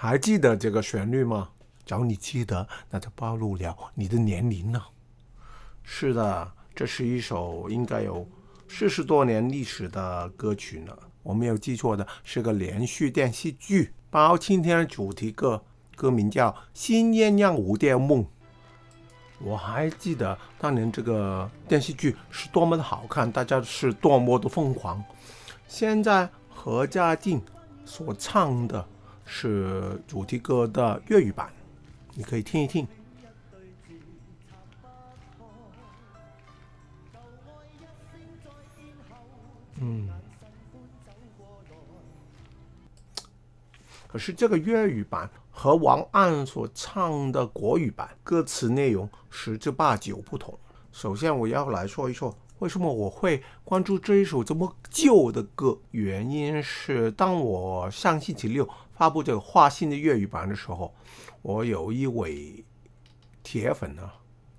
还记得这个旋律吗？只要你记得，那就暴露了你的年龄了。是的，这是一首应该有四十多年历史的歌曲呢。我没有记错的，是个连续电视剧包青天主题歌，歌名叫《新鸳鸯蝴蝶梦》。我还记得当年这个电视剧是多么的好看，大家是多么的疯狂。现在何家劲所唱的。是主题歌的粤语版，你可以听一听。嗯，可是这个粤语版和王安所唱的国语版歌词内容十之八九不同。首先，我要来说一说。为什么我会关注这一首这么旧的歌？原因是当我上星期六发布这个画心的粤语版的时候，我有一位铁粉呢，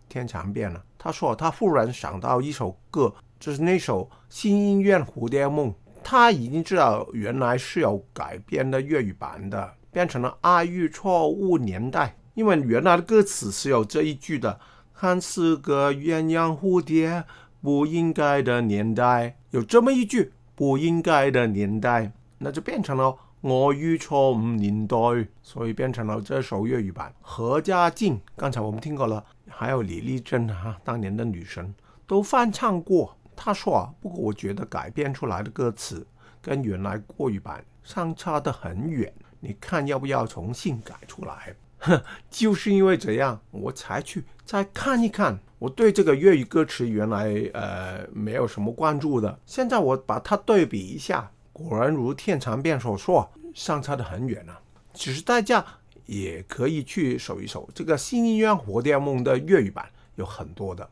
天长变了，他说他忽然想到一首歌，就是那首《新音乐蝴蝶梦》，他已经知道原来是有改编的粤语版的，变成了《爱欲错误年代》，因为原来的歌词是有这一句的：“看，似个鸳鸯蝴蝶。”不应该的年代有这么一句“不应该的年代”，那就变成了我与错误年代，所以变成了这首粤语版《何家劲》。刚才我们听过了，还有李丽珍啊，当年的女神都翻唱过。她说：“啊，不过我觉得改编出来的歌词跟原来国语版相差得很远，你看要不要重新改出来？”哼，就是因为这样我才去再看一看。我对这个粤语歌词原来呃没有什么关注的，现在我把它对比一下，果然如天长变所说，相差的很远啊。其实大家也可以去搜一搜这个《新音乐活电梦》的粤语版，有很多的，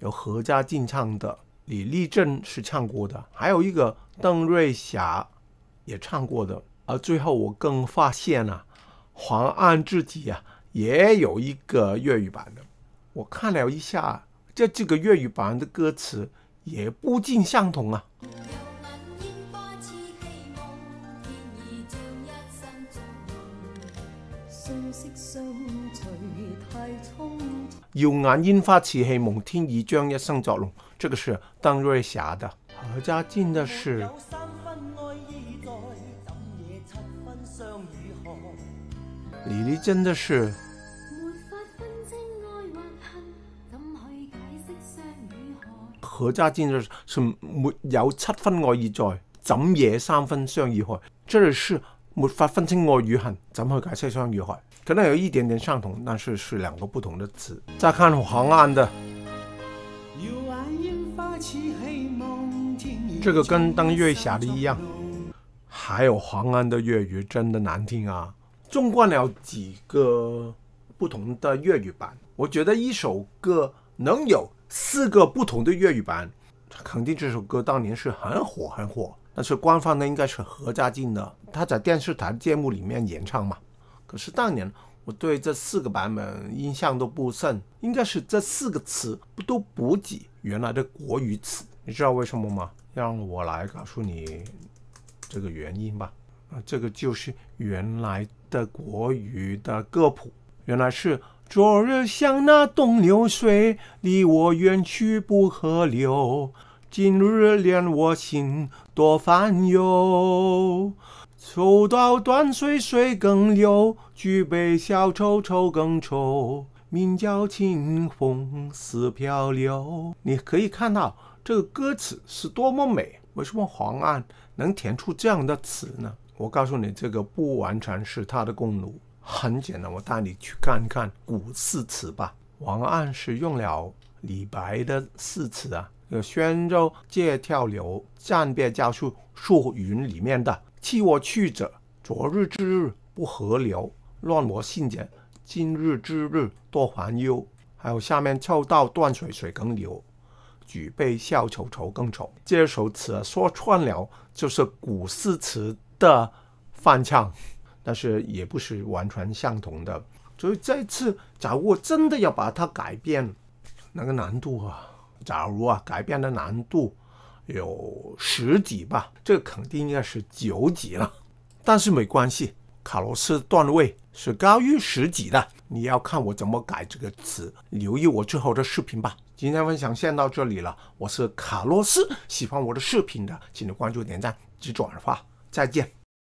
有何家劲唱的，李立珍是唱过的，还有一个邓瑞霞也唱过的。而最后我更发现啊，黄安自己啊也有一个粤语版的。我看了一下，这几个粤语版的歌词也不尽相同啊。耀眼樱花似黑望，天一梦。天意将一生作梦。这个是邓瑞霞的，何家劲的是，李丽真的是。何家劲就是没有七分爱意在，怎惹三分伤意害？这里是没法分清爱与恨，怎去解释伤与害？可能有一点点相同，但是是两个不同的词。再看黄安的，这个跟当月霞的一样。还有黄安的粤语真的难听啊！纵观了几个不同的粤语版，我觉得一首歌能有。四个不同的粤语版，肯定这首歌当年是很火很火。但是官方呢，应该是何家劲的，他在电视台节目里面演唱嘛。可是当年我对这四个版本印象都不深，应该是这四个词不都补给原来的国语词？你知道为什么吗？让我来告诉你这个原因吧。啊，这个就是原来的国语的歌谱，原来是。昨日像那东流水，离我远去不河流。今日怜我心多烦忧。抽刀断水水更流，举杯消愁愁更愁。明朝清风似飘流。你可以看到这个歌词是多么美。为什么黄安能填出这样的词呢？我告诉你，这个不完全是他的功劳。很简单，我带你去看看古诗词吧。王安石用了李白的诗词啊，有《宣州借跳流，暂别家书叔云》里面的“弃我去者，昨日之日不合流，乱我心者，今日之日多烦忧。”还有下面“抽到断水水更流，举杯消愁愁更愁。”这首词说穿了就是古诗词的翻唱。但是也不是完全相同的，所以这次假如我真的要把它改变，那个难度啊，假如啊，改变的难度有十级吧，这肯定应该是九级了。但是没关系，卡洛斯段位是高于十级的。你要看我怎么改这个词，留意我之后的视频吧。今天分享先到这里了，我是卡洛斯，喜欢我的视频的，请你关注、点赞及转发。再见。